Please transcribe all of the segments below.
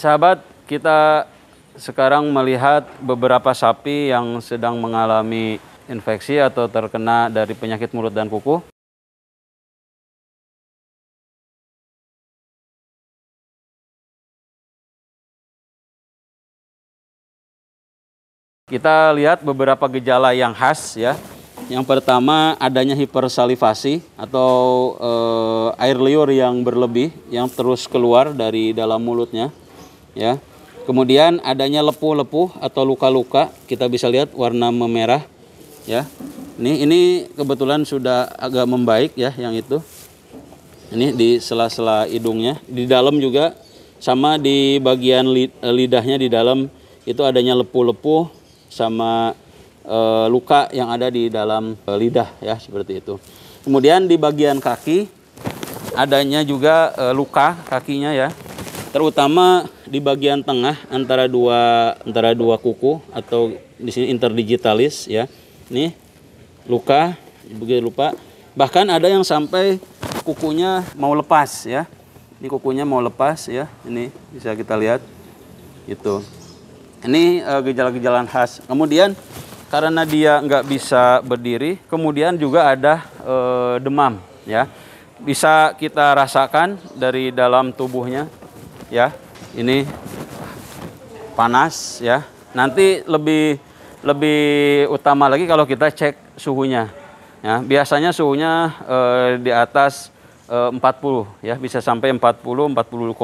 Sahabat, kita sekarang melihat beberapa sapi yang sedang mengalami infeksi atau terkena dari penyakit mulut dan kuku. Kita lihat beberapa gejala yang khas ya. Yang pertama adanya hipersalivasi atau e, air liur yang berlebih yang terus keluar dari dalam mulutnya ya. Kemudian adanya lepuh-lepuh atau luka-luka, kita bisa lihat warna memerah ya. Ini ini kebetulan sudah agak membaik ya yang itu. Ini di sela-sela hidungnya, di dalam juga sama di bagian eh, lidahnya di dalam itu adanya lepuh-lepuh sama e, luka yang ada di dalam e, lidah ya seperti itu. Kemudian di bagian kaki adanya juga e, luka kakinya ya. Terutama di bagian tengah antara dua antara dua kuku atau di sini interdigitalis ya. Nih luka begitu lupa. Bahkan ada yang sampai kukunya mau lepas ya. Ini kukunya mau lepas ya. Ini bisa kita lihat itu. Ini eh, gejala-gejala khas. Kemudian karena dia nggak bisa berdiri, kemudian juga ada uh, demam, ya. Bisa kita rasakan dari dalam tubuhnya, ya ini panas ya. Nanti lebih lebih utama lagi kalau kita cek suhunya. Ya, biasanya suhunya eh, di atas eh, 40 ya, bisa sampai 40 40,2.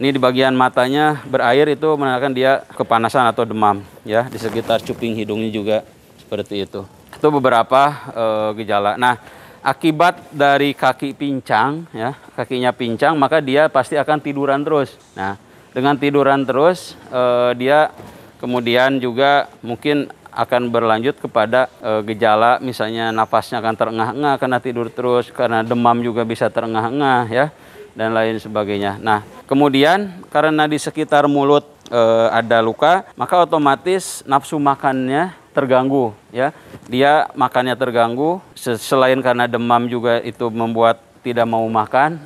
Ini di bagian matanya berair itu menandakan dia kepanasan atau demam ya, di sekitar cuping hidungnya juga seperti itu. Itu beberapa eh, gejala. Nah, akibat dari kaki pincang ya, kakinya pincang maka dia pasti akan tiduran terus. Nah, dengan tiduran terus eh, dia kemudian juga mungkin akan berlanjut kepada eh, gejala misalnya nafasnya akan terengah-engah karena tidur terus karena demam juga bisa terengah-engah ya dan lain sebagainya. Nah, kemudian karena di sekitar mulut e, ada luka, maka otomatis nafsu makannya terganggu ya. Dia makannya terganggu selain karena demam juga itu membuat tidak mau makan.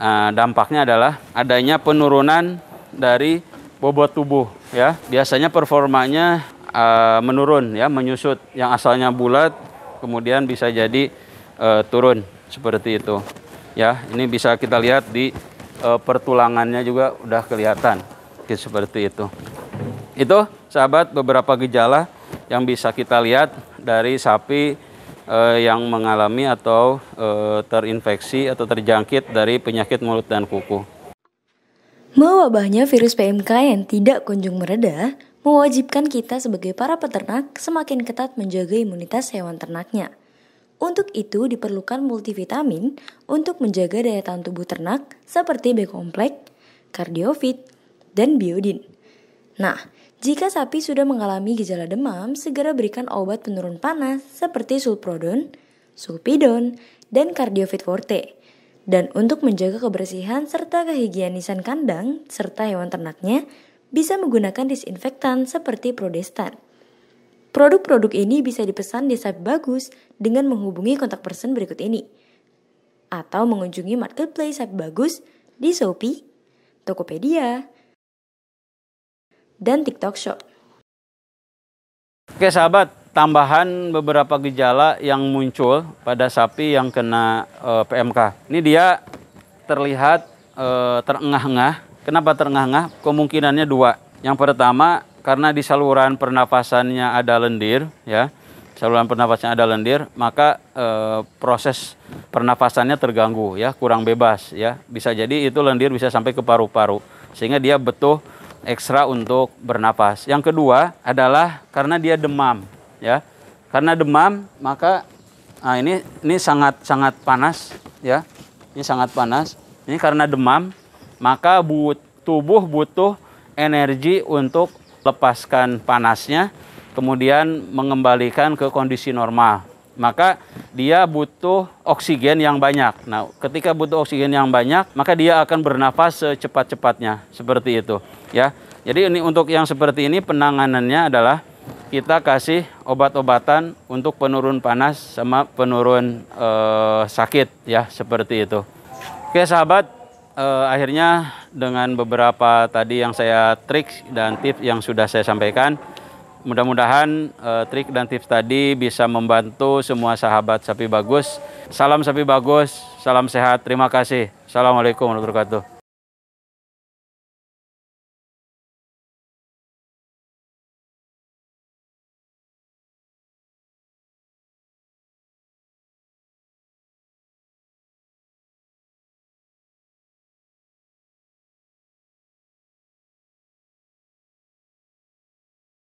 E, dampaknya adalah adanya penurunan dari bobot tubuh ya. Biasanya performanya uh, menurun ya, menyusut yang asalnya bulat kemudian bisa jadi uh, turun seperti itu. Ya, ini bisa kita lihat di uh, pertulangannya juga udah kelihatan seperti itu. Itu sahabat beberapa gejala yang bisa kita lihat dari sapi eh, yang mengalami atau eh, terinfeksi atau terjangkit dari penyakit mulut dan kuku. Mewabahnya virus PMK yang tidak kunjung mereda mewajibkan kita sebagai para peternak semakin ketat menjaga imunitas hewan ternaknya. Untuk itu diperlukan multivitamin untuk menjaga daya tahan tubuh ternak seperti B kompleks, kardiofit, dan biodin. Nah, jika sapi sudah mengalami gejala demam, segera berikan obat penurun panas seperti sulprodon, sulpidon, dan kardiofit forte dan untuk menjaga kebersihan serta kehigienisan kandang serta hewan ternaknya bisa menggunakan disinfektan seperti Prodestan. Produk-produk ini bisa dipesan di site bagus dengan menghubungi kontak person berikut ini. Atau mengunjungi marketplace site bagus di Shopee, Tokopedia, dan TikTok Shop. Oke sahabat, tambahan beberapa gejala yang muncul pada sapi yang kena e, eh, PMK. Ini dia terlihat e, terengah-engah. Kenapa terengah-engah? Kemungkinannya dua. Yang pertama karena di saluran pernapasannya ada lendir, ya saluran pernapasannya ada lendir, maka e, proses pernapasannya terganggu ya, kurang bebas ya. Bisa jadi itu lendir bisa sampai ke paru-paru sehingga dia betul ekstra untuk bernapas. Yang kedua adalah karena dia demam ya. Karena demam maka nah ini ini sangat sangat panas ya. Ini sangat panas. Ini karena demam maka but, tubuh butuh energi untuk lepaskan panasnya kemudian mengembalikan ke kondisi normal. Maka dia butuh oksigen yang banyak. Nah, ketika butuh oksigen yang banyak, maka dia akan bernafas secepat-cepatnya, seperti itu, ya. Jadi ini untuk yang seperti ini penanganannya adalah kita kasih obat-obatan untuk penurun panas sama penurun e, sakit ya seperti itu. Oke sahabat, e, akhirnya dengan beberapa tadi yang saya trik dan tips yang sudah saya sampaikan, mudah-mudahan e, trik dan tips tadi bisa membantu semua sahabat sapi bagus. Salam sapi bagus, salam sehat, terima kasih. Assalamualaikum warahmatullahi wabarakatuh.